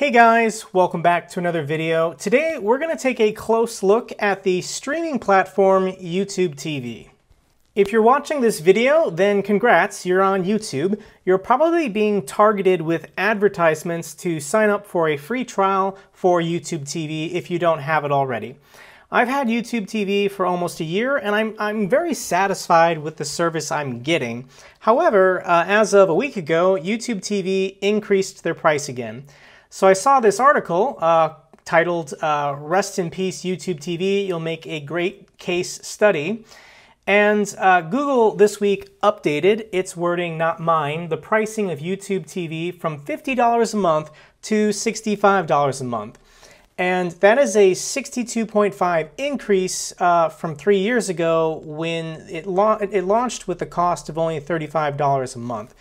Hey guys, welcome back to another video. Today we're going to take a close look at the streaming platform YouTube TV. If you're watching this video, then congrats, you're on YouTube. You're probably being targeted with advertisements to sign up for a free trial for YouTube TV if you don't have it already. I've had YouTube TV for almost a year and I'm, I'm very satisfied with the service I'm getting. However, uh, as of a week ago, YouTube TV increased their price again. So I saw this article uh, titled uh, Rest in Peace YouTube TV, You'll Make a Great Case Study. And uh, Google this week updated its wording, not mine, the pricing of YouTube TV from $50 a month to $65 a month. And that is a 62.5 increase uh, from three years ago when it, la it launched with the cost of only $35 a month.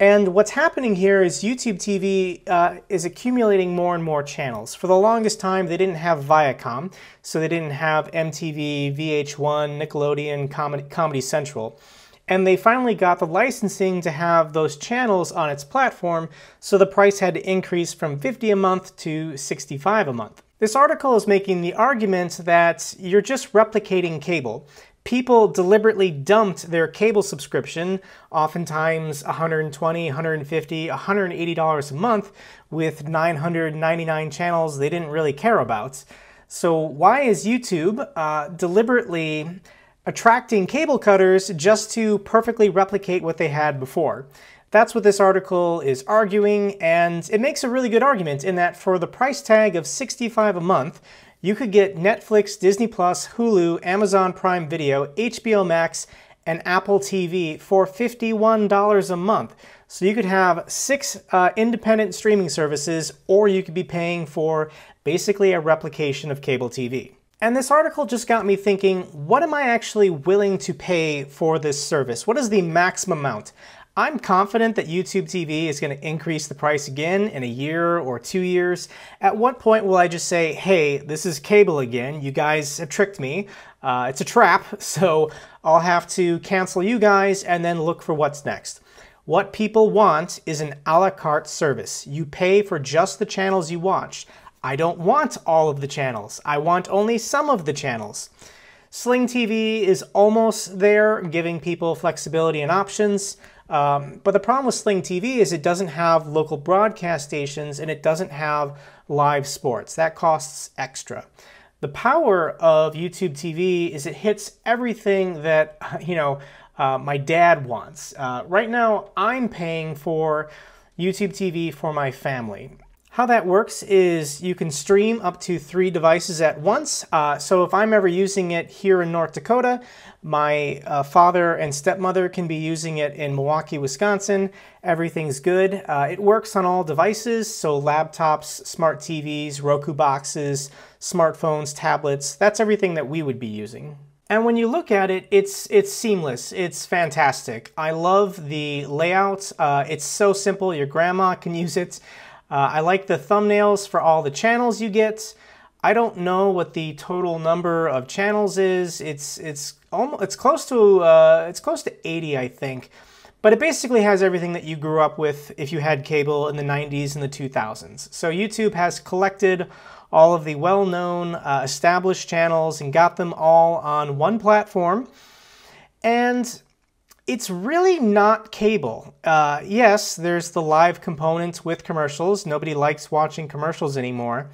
And what's happening here is YouTube TV uh, is accumulating more and more channels. For the longest time, they didn't have Viacom, so they didn't have MTV, VH1, Nickelodeon, Com Comedy Central. And they finally got the licensing to have those channels on its platform, so the price had to increase from 50 a month to 65 a month. This article is making the argument that you're just replicating cable people deliberately dumped their cable subscription, oftentimes $120, $150, $180 a month, with 999 channels they didn't really care about. So, why is YouTube uh, deliberately attracting cable cutters just to perfectly replicate what they had before? That's what this article is arguing, and it makes a really good argument in that for the price tag of 65 a month, you could get Netflix, Disney Plus, Hulu, Amazon Prime Video, HBO Max, and Apple TV for $51 a month. So you could have six uh, independent streaming services, or you could be paying for basically a replication of cable TV. And this article just got me thinking, what am I actually willing to pay for this service? What is the maximum amount? I'm confident that YouTube TV is going to increase the price again in a year or two years. At what point will I just say, hey, this is cable again, you guys have tricked me, uh, it's a trap, so I'll have to cancel you guys and then look for what's next. What people want is an a la carte service. You pay for just the channels you watch. I don't want all of the channels. I want only some of the channels. Sling TV is almost there, giving people flexibility and options. Um, but the problem with Sling TV is it doesn't have local broadcast stations and it doesn't have live sports. That costs extra. The power of YouTube TV is it hits everything that, you know, uh, my dad wants. Uh, right now, I'm paying for YouTube TV for my family. How that works is you can stream up to three devices at once. Uh, so if I'm ever using it here in North Dakota, my uh, father and stepmother can be using it in Milwaukee, Wisconsin. Everything's good. Uh, it works on all devices, so laptops, smart TVs, Roku boxes, smartphones, tablets. That's everything that we would be using. And when you look at it, it's it's seamless. It's fantastic. I love the layout. Uh, it's so simple. Your grandma can use it. Uh, I like the thumbnails for all the channels you get. I don't know what the total number of channels is. It's it's almost it's close to uh, it's close to 80, I think. But it basically has everything that you grew up with if you had cable in the 90s and the 2000s. So YouTube has collected all of the well-known uh, established channels and got them all on one platform. And it's really not cable. Uh, yes, there's the live components with commercials. Nobody likes watching commercials anymore.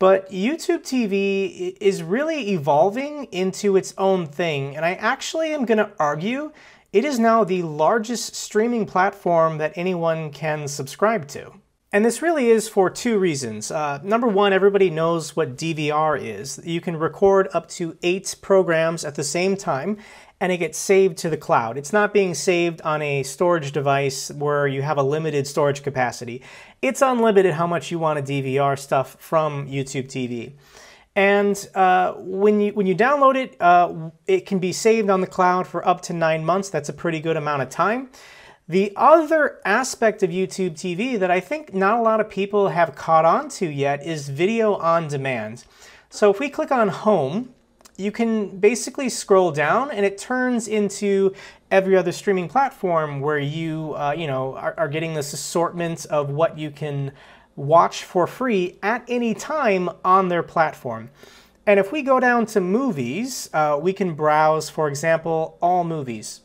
But YouTube TV is really evolving into its own thing. And I actually am going to argue it is now the largest streaming platform that anyone can subscribe to. And this really is for two reasons. Uh, number one, everybody knows what DVR is. You can record up to eight programs at the same time, and it gets saved to the cloud. It's not being saved on a storage device where you have a limited storage capacity. It's unlimited how much you want to DVR stuff from YouTube TV. And uh, when you when you download it, uh, it can be saved on the cloud for up to nine months. That's a pretty good amount of time. The other aspect of YouTube TV that I think not a lot of people have caught on to yet is video on demand. So if we click on home, you can basically scroll down and it turns into every other streaming platform where you, uh, you know, are, are getting this assortment of what you can watch for free at any time on their platform. And if we go down to movies, uh, we can browse, for example, all movies.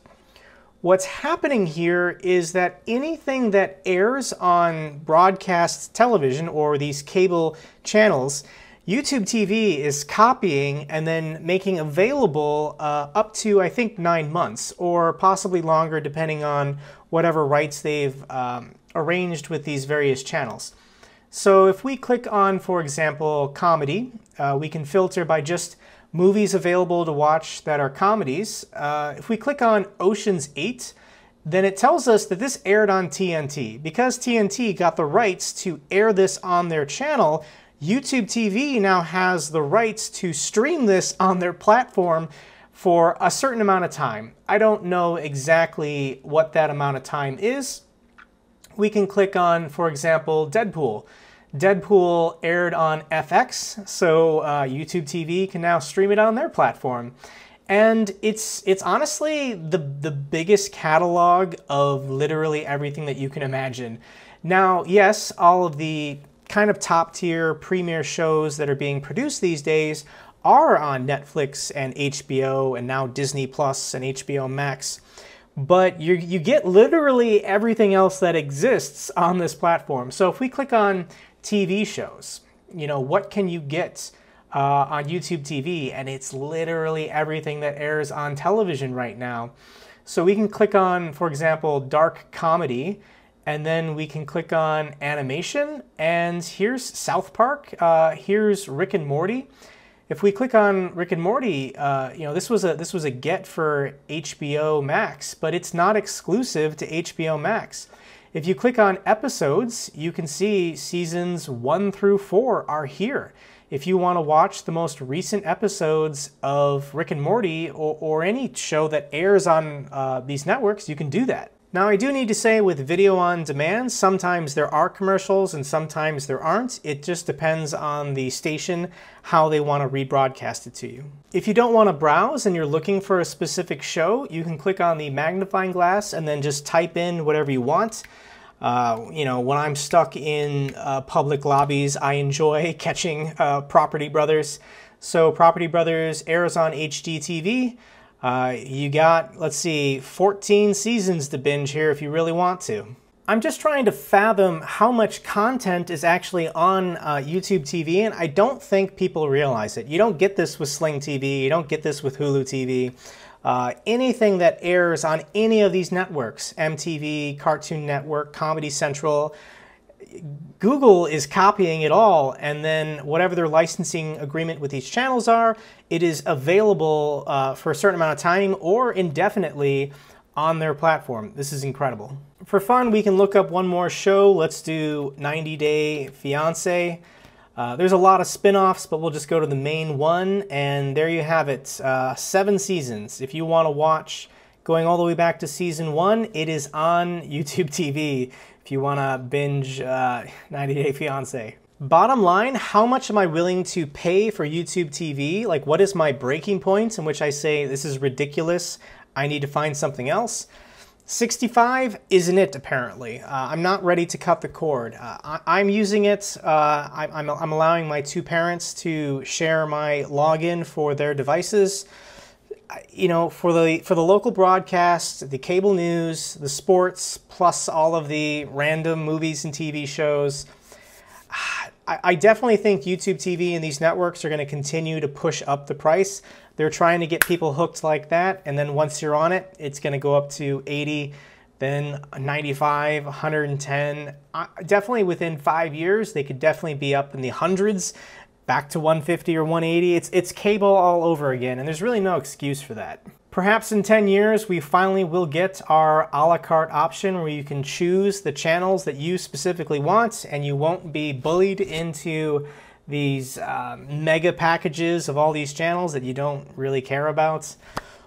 What's happening here is that anything that airs on broadcast television or these cable channels YouTube TV is copying and then making available uh, up to, I think, nine months or possibly longer, depending on whatever rights they've um, arranged with these various channels. So if we click on, for example, comedy, uh, we can filter by just movies available to watch that are comedies. Uh, if we click on Ocean's 8, then it tells us that this aired on TNT. Because TNT got the rights to air this on their channel, YouTube TV now has the rights to stream this on their platform for a certain amount of time. I don't know exactly what that amount of time is. We can click on, for example, Deadpool. Deadpool aired on FX, so uh, YouTube TV can now stream it on their platform. And it's it's honestly the the biggest catalog of literally everything that you can imagine. Now, yes, all of the kind of top tier premiere shows that are being produced these days are on Netflix and HBO and now Disney Plus and HBO Max. But you, you get literally everything else that exists on this platform. So if we click on TV shows, you know, what can you get uh, on YouTube TV? And it's literally everything that airs on television right now. So we can click on, for example, dark comedy and then we can click on animation and here's South Park, uh, here's Rick and Morty. If we click on Rick and Morty, uh, you know this was a this was a get for HBO Max, but it's not exclusive to HBO Max. If you click on episodes, you can see seasons one through four are here. If you want to watch the most recent episodes of Rick and Morty or, or any show that airs on uh, these networks, you can do that. Now I do need to say with video on demand, sometimes there are commercials and sometimes there aren't. It just depends on the station, how they want to rebroadcast it to you. If you don't want to browse and you're looking for a specific show, you can click on the magnifying glass and then just type in whatever you want. Uh, you know, when I'm stuck in uh, public lobbies, I enjoy catching uh, Property Brothers. So Property Brothers airs on TV. Uh, you got, let's see, 14 seasons to binge here if you really want to. I'm just trying to fathom how much content is actually on uh, YouTube TV, and I don't think people realize it. You don't get this with Sling TV, you don't get this with Hulu TV. Uh, anything that airs on any of these networks MTV, Cartoon Network, Comedy Central, Google is copying it all, and then whatever their licensing agreement with these channels are, it is available uh, for a certain amount of time or indefinitely on their platform. This is incredible. For fun, we can look up one more show. Let's do 90 Day Fiance. Uh, there's a lot of spin-offs, but we'll just go to the main one, and there you have it. Uh, seven seasons. If you want to watch going all the way back to season one, it is on YouTube TV if you wanna binge uh, 90 Day Fiance. Bottom line, how much am I willing to pay for YouTube TV? Like what is my breaking point in which I say, this is ridiculous, I need to find something else? 65 isn't it, apparently. Uh, I'm not ready to cut the cord. Uh, I, am using it. Uh, I, am allowing my two parents to share my login for their devices you know, for the for the local broadcast, the cable news, the sports, plus all of the random movies and TV shows, I, I definitely think YouTube TV and these networks are going to continue to push up the price. They're trying to get people hooked like that, and then once you're on it, it's going to go up to 80, then 95, 110. I, definitely within five years, they could definitely be up in the hundreds back to 150 or 180. It's, it's cable all over again, and there's really no excuse for that. Perhaps in 10 years, we finally will get our a la carte option where you can choose the channels that you specifically want and you won't be bullied into these uh, mega packages of all these channels that you don't really care about.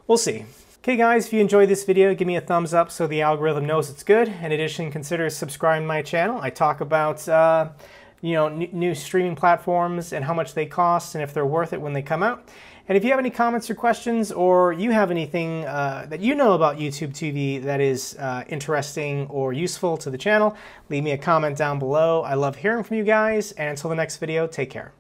We'll see. Okay guys, if you enjoyed this video, give me a thumbs up so the algorithm knows it's good. In addition, consider subscribing to my channel. I talk about uh, you know, new streaming platforms and how much they cost and if they're worth it when they come out. And if you have any comments or questions, or you have anything uh, that you know about YouTube TV that is uh, interesting or useful to the channel, leave me a comment down below. I love hearing from you guys, and until the next video, take care.